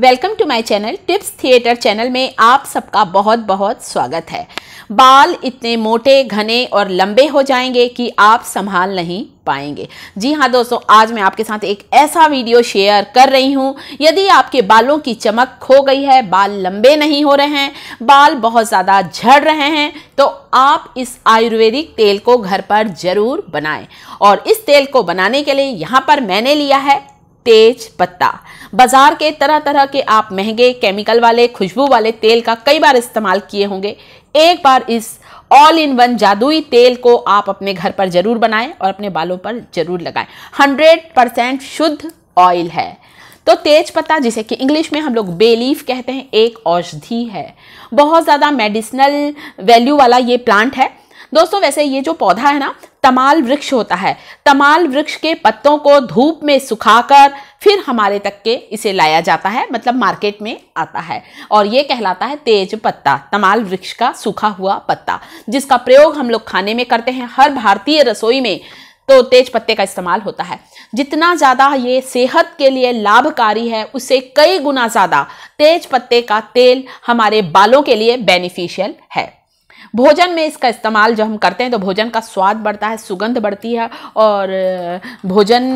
welcome to my channel tips theatre channel में आप सबका बहुत बहुत स्वागत है बाल इतने मोटे घने और लंबे हो जाएंगे कि आप संभाल नहीं पाएंगे जी हाँ दोस्तों आज मैं आपके साथ एक ऐसा वीडियो शेयर कर रही हूँ यदि आपके बालों की चमक खो गई है बाल लंबे नहीं हो रहे हैं बाल बहुत ज़्यादा झड़ रहे हैं तो आप इस आयुर्वेदिक तेल को घर पर ज़रूर बनाएं और इस तेल को बनाने के लिए यहाँ पर मैंने लिया है तेज पत्ता बाजार के तरह तरह के आप महंगे केमिकल वाले खुशबू वाले तेल का कई बार इस्तेमाल किए होंगे एक बार इस ऑल इन वन जादुई तेल को आप अपने घर पर जरूर बनाएं और अपने बालों पर जरूर लगाएं हंड्रेड परसेंट शुद्ध ऑयल है तो तेज पत्ता जिसे कि इंग्लिश में हम लोग बेलीफ कहते हैं एक औषधि है बहुत ज़्यादा मेडिसिनल वैल्यू वाला ये प्लांट है दोस्तों वैसे ये जो पौधा है ना तमाल वृक्ष होता है तमाल वृक्ष के पत्तों को धूप में सुखाकर फिर हमारे तक के इसे लाया जाता है मतलब मार्केट में आता है और ये कहलाता है तेज पत्ता तमाल वृक्ष का सूखा हुआ पत्ता जिसका प्रयोग हम लोग खाने में करते हैं हर भारतीय रसोई में तो तेज पत्ते का इस्तेमाल होता है जितना ज़्यादा ये सेहत के लिए लाभकारी है उससे कई गुना ज़्यादा तेज पत्ते का तेल हमारे बालों के लिए बेनिफिशियल है भोजन में इसका इस्तेमाल जब हम करते हैं तो भोजन का स्वाद बढ़ता है सुगंध बढ़ती है और भोजन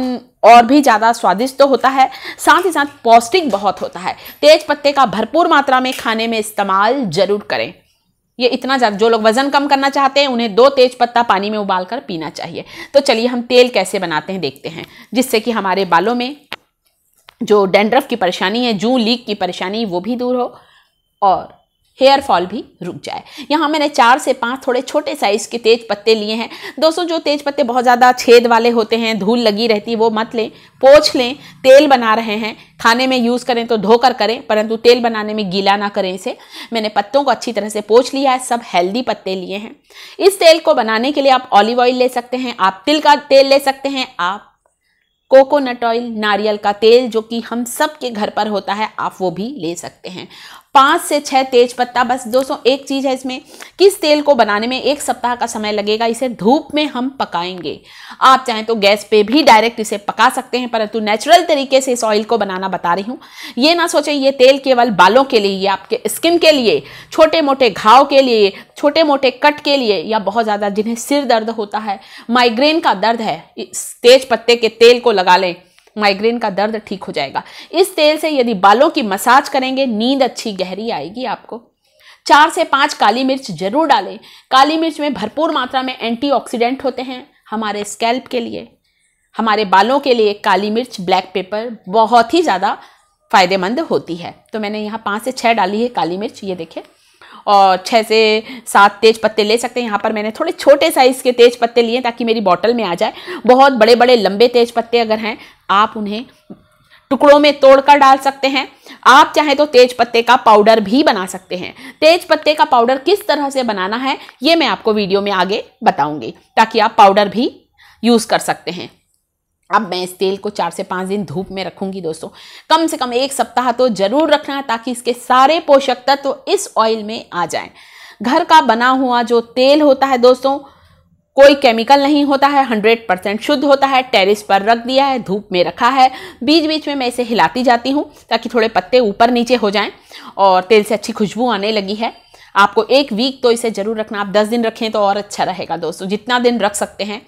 और भी ज़्यादा स्वादिष्ट तो होता है साथ ही साथ पौष्टिक बहुत होता है तेज पत्ते का भरपूर मात्रा में खाने में इस्तेमाल ज़रूर करें ये इतना ज़्यादा जो लोग वज़न कम करना चाहते हैं उन्हें दो तेज पत्ता पानी में उबाल कर पीना चाहिए तो चलिए हम तेल कैसे बनाते हैं देखते हैं जिससे कि हमारे बालों में जो डेंड्रफ की परेशानी है जू लीक की परेशानी वो भी दूर हो और हेयर फॉल भी रुक जाए यहाँ मैंने चार से पांच थोड़े छोटे साइज़ के तेज पत्ते लिए हैं दोस्तों जो तेज पत्ते बहुत ज़्यादा छेद वाले होते हैं धूल लगी रहती है वो मत लें पोछ लें तेल बना रहे हैं खाने में यूज़ करें तो धोकर करें परंतु तेल बनाने में गीला ना करें इसे मैंने पत्तों को अच्छी तरह से पोछ लिया है सब हेल्दी पत्ते लिए हैं इस तेल को बनाने के लिए आप ऑलिव ऑयल ले सकते हैं आप तिल का तेल ले सकते हैं आप कोकोनट ऑयल नारियल का तेल जो कि हम सब के घर पर होता है आप वो भी ले सकते हैं पाँच से छः तेज पत्ता बस दोस्तों एक चीज़ है इसमें कि इस तेल को बनाने में एक सप्ताह का समय लगेगा इसे धूप में हम पकाएंगे आप चाहें तो गैस पे भी डायरेक्ट इसे पका सकते हैं परंतु नेचुरल तरीके से इस ऑयल को बनाना बता रही हूँ ये ना सोचें ये तेल केवल बालों के लिए या आपके स्किन के लिए छोटे मोटे घाव के लिए छोटे मोटे कट के लिए या बहुत ज़्यादा जिन्हें सिर दर्द होता है माइग्रेन का दर्द है इस तेज पत्ते के तेल को लगा लें माइग्रेन का दर्द ठीक हो जाएगा इस तेल से यदि बालों की मसाज करेंगे नींद अच्छी गहरी आएगी आपको चार से पाँच काली मिर्च जरूर डालें काली मिर्च में भरपूर मात्रा में एंटीऑक्सीडेंट होते हैं हमारे स्कैल्प के लिए हमारे बालों के लिए काली मिर्च ब्लैक पेपर बहुत ही ज़्यादा फ़ायदेमंद होती है तो मैंने यहाँ पाँच से छः डाली है काली मिर्च ये देखें और छः से सात तेज पत्ते ले सकते हैं यहाँ पर मैंने थोड़े छोटे साइज़ के तेज पत्ते लिए ताकि मेरी बॉटल में आ जाए बहुत बड़े बड़े लंबे तेज पत्ते अगर हैं आप उन्हें टुकड़ों में तोड़कर डाल सकते हैं आप चाहे तो तेज पत्ते का पाउडर भी बना सकते हैं तेज पत्ते का पाउडर किस तरह से बनाना है ये मैं आपको वीडियो में आगे बताऊंगी ताकि आप पाउडर भी यूज़ कर सकते हैं अब मैं इस तेल को चार से पाँच दिन धूप में रखूंगी दोस्तों कम से कम एक सप्ताह तो ज़रूर रखना ताकि इसके सारे पोषक तत्व तो इस ऑयल में आ जाएं घर का बना हुआ जो तेल होता है दोस्तों कोई केमिकल नहीं होता है 100 परसेंट शुद्ध होता है टेरिस पर रख दिया है धूप में रखा है बीच बीच में मैं इसे हिलाती जाती हूँ ताकि थोड़े पत्ते ऊपर नीचे हो जाएं और तेल से अच्छी खुशबू आने लगी है आपको एक वीक तो इसे ज़रूर रखना आप दस दिन रखें तो और अच्छा रहेगा दोस्तों जितना दिन रख सकते हैं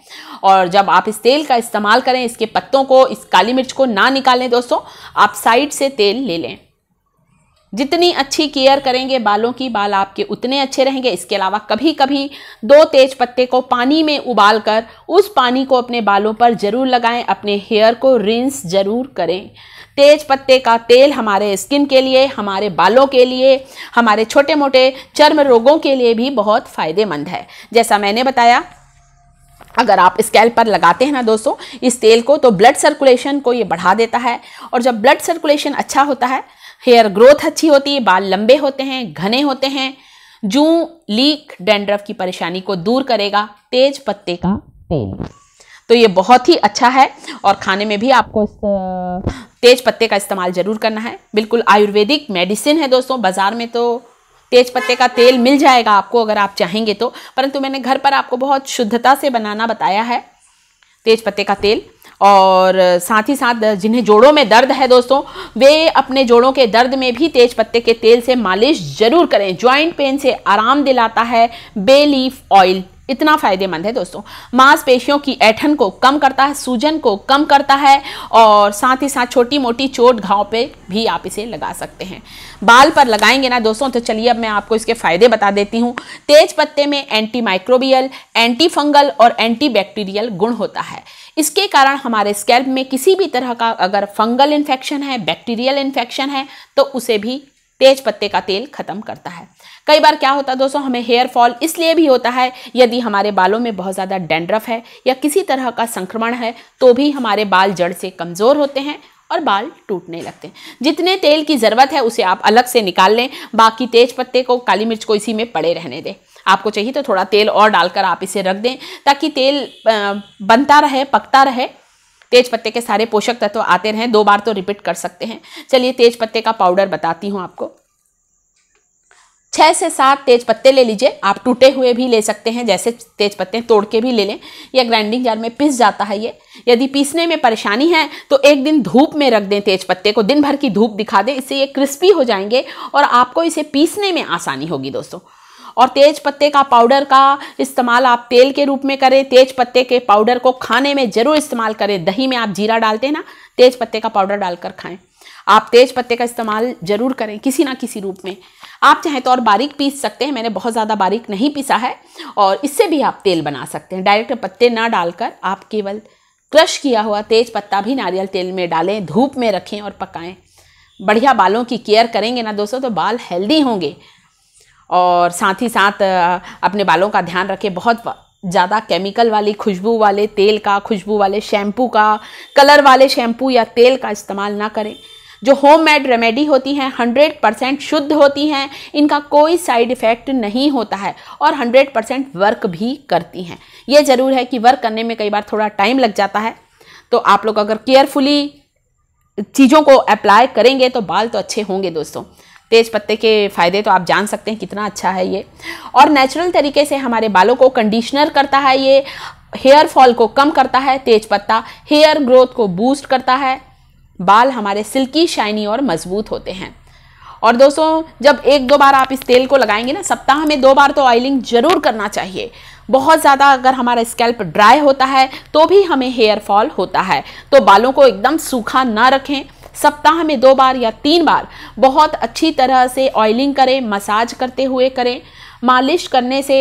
और जब आप इस तेल का इस्तेमाल करें इसके पत्तों को इस काली मिर्च को ना निकालें दोस्तों आप साइड से तेल ले लें जितनी अच्छी केयर करेंगे बालों की बाल आपके उतने अच्छे रहेंगे इसके अलावा कभी कभी दो तेज पत्ते को पानी में उबाल कर उस पानी को अपने बालों पर ज़रूर लगाएं अपने हेयर को रिंस ज़रूर करें तेज पत्ते का तेल हमारे स्किन के लिए हमारे बालों के लिए हमारे छोटे मोटे चर्म रोगों के लिए भी बहुत फ़ायदेमंद है जैसा मैंने बताया अगर आप स्केल पर लगाते हैं ना दोस्तों इस तेल को तो ब्लड सर्कुलेशन को ये बढ़ा देता है और जब ब्लड सर्कुलेशन अच्छा होता है हेयर ग्रोथ अच्छी होती है बाल लंबे होते हैं घने होते हैं जू लीक डेंड्रफ की परेशानी को दूर करेगा तेज पत्ते का तेल तो ये बहुत ही अच्छा है और खाने में भी आपको तेज पत्ते का इस्तेमाल ज़रूर करना है बिल्कुल आयुर्वेदिक मेडिसिन है दोस्तों बाज़ार में तो तेज पत्ते का तेल मिल जाएगा आपको अगर आप चाहेंगे तो परंतु मैंने घर पर आपको बहुत शुद्धता से बनाना बताया है तेज पत्ते का तेल और साथ ही साथ जिन्हें जोड़ों में दर्द है दोस्तों वे अपने जोड़ों के दर्द में भी तेज पत्ते के तेल से मालिश ज़रूर करें जॉइंट पेन से आराम दिलाता है बे लीफ ऑयल इतना फायदेमंद है दोस्तों मांसपेशियों की ऐठन को कम करता है सूजन को कम करता है और साथ ही साथ छोटी मोटी चोट घाव पे भी आप इसे लगा सकते हैं बाल पर लगाएंगे ना दोस्तों तो चलिए अब मैं आपको इसके फायदे बता देती हूँ तेज पत्ते में एंटी माइक्रोबियल एंटी फंगल और एंटी बैक्टीरियल गुण होता है इसके कारण हमारे स्कैल्प में किसी भी तरह का अगर फंगल इन्फेक्शन है बैक्टीरियल इन्फेक्शन है तो उसे भी तेज पत्ते का तेल खत्म करता है कई बार क्या होता है दोस्तों हमें हेयर फॉल इसलिए भी होता है यदि हमारे बालों में बहुत ज़्यादा डेंड्रफ है या किसी तरह का संक्रमण है तो भी हमारे बाल जड़ से कमज़ोर होते हैं और बाल टूटने लगते हैं जितने तेल की ज़रूरत है उसे आप अलग से निकाल लें बाकी तेज पत्ते को काली मिर्च को इसी में पड़े रहने दें आपको चाहिए तो थोड़ा तेल और डालकर आप इसे रख दें ताकि तेल बनता रहे पकता रहे तेज पत्ते के सारे पोषक तत्व आते रहें दो बार तो रिपीट कर सकते हैं चलिए तेज पत्ते का पाउडर बताती हूँ आपको छः से सात तेज पत्ते ले लीजिए आप टूटे हुए भी ले सकते हैं जैसे तेज पत्ते तोड़ के भी ले लें या ग्राइंडिंग जार में पीस जाता है ये यदि पीसने में परेशानी है तो एक दिन धूप में रख दें तेज पत्ते को दिन भर की धूप दिखा दें इससे ये क्रिस्पी हो जाएंगे और आपको इसे पीसने में आसानी होगी दोस्तों और तेज पत्ते का पाउडर का इस्तेमाल आप तेल के रूप में करें तेज पत्ते के पाउडर को खाने में ज़रूर इस्तेमाल करें दही में आप जीरा डालते हैं ना तेज पत्ते का पाउडर डालकर खाएं आप तेज पत्ते का इस्तेमाल ज़रूर करें किसी ना किसी रूप में आप चाहें तो और बारीक पीस सकते हैं मैंने बहुत ज़्यादा बारीक नहीं पीसा है और इससे भी आप तेल बना सकते हैं डायरेक्ट पत्ते ना डालकर आप केवल क्रश किया हुआ तेज पत्ता भी नारियल तेल में डालें धूप में रखें और पकाएं बढ़िया बालों की केयर करेंगे ना दोस्तों तो बाल हेल्दी होंगे और साथ ही साथ अपने बालों का ध्यान रखें बहुत ज़्यादा केमिकल वाली खुशबू वाले तेल का खुशबू वाले शैम्पू का कलर वाले शैम्पू या तेल का इस्तेमाल ना करें जो होम मेड रेमेडी होती हैं 100 परसेंट शुद्ध होती हैं इनका कोई साइड इफ़ेक्ट नहीं होता है और 100 परसेंट वर्क भी करती हैं ये ज़रूर है कि वर्क करने में कई बार थोड़ा टाइम लग जाता है तो आप लोग अगर केयरफुली चीज़ों को अप्लाई करेंगे तो बाल तो अच्छे होंगे दोस्तों तेज़ पत्ते के फ़ायदे तो आप जान सकते हैं कितना अच्छा है ये और नेचुरल तरीके से हमारे बालों को कंडीशनर करता है ये हेयर फॉल को कम करता है तेज पत्ता हेयर ग्रोथ को बूस्ट करता है बाल हमारे सिल्की शाइनी और मजबूत होते हैं और दोस्तों जब एक दो बार आप इस तेल को लगाएंगे ना सप्ताह में दो बार तो ऑयलिंग जरूर करना चाहिए बहुत ज़्यादा अगर हमारा स्कैल्प ड्राई होता है तो भी हमें हेयर फॉल होता है तो बालों को एकदम सूखा ना रखें सप्ताह में दो बार या तीन बार बहुत अच्छी तरह से ऑयलिंग करें मसाज करते हुए करें मालिश करने से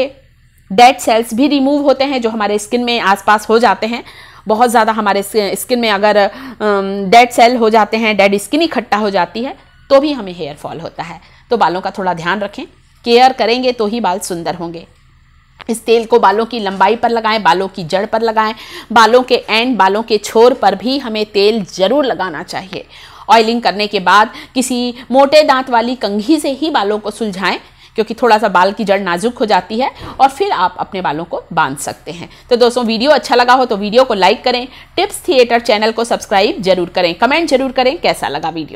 डेड सेल्स भी रिमूव होते हैं जो हमारे स्किन में आसपास हो जाते हैं बहुत ज़्यादा हमारे स्किन में अगर डेड सेल हो जाते हैं डेड स्किन इकट्ठा हो जाती है तो भी हमें हेयर फॉल होता है तो बालों का थोड़ा ध्यान रखें केयर करेंगे तो ही बाल सुंदर होंगे इस तेल को बालों की लंबाई पर लगाएं बालों की जड़ पर लगाएं बालों के एंड बालों के छोर पर भी हमें तेल ज़रूर लगाना चाहिए ऑयलिंग करने के बाद किसी मोटे दांत वाली कंघी से ही बालों को सुलझाएं क्योंकि थोड़ा सा बाल की जड़ नाजुक हो जाती है और फिर आप अपने बालों को बांध सकते हैं तो दोस्तों वीडियो अच्छा लगा हो तो वीडियो को लाइक करें टिप्स थिएटर चैनल को सब्सक्राइब जरूर करें कमेंट जरूर करें कैसा लगा वीडियो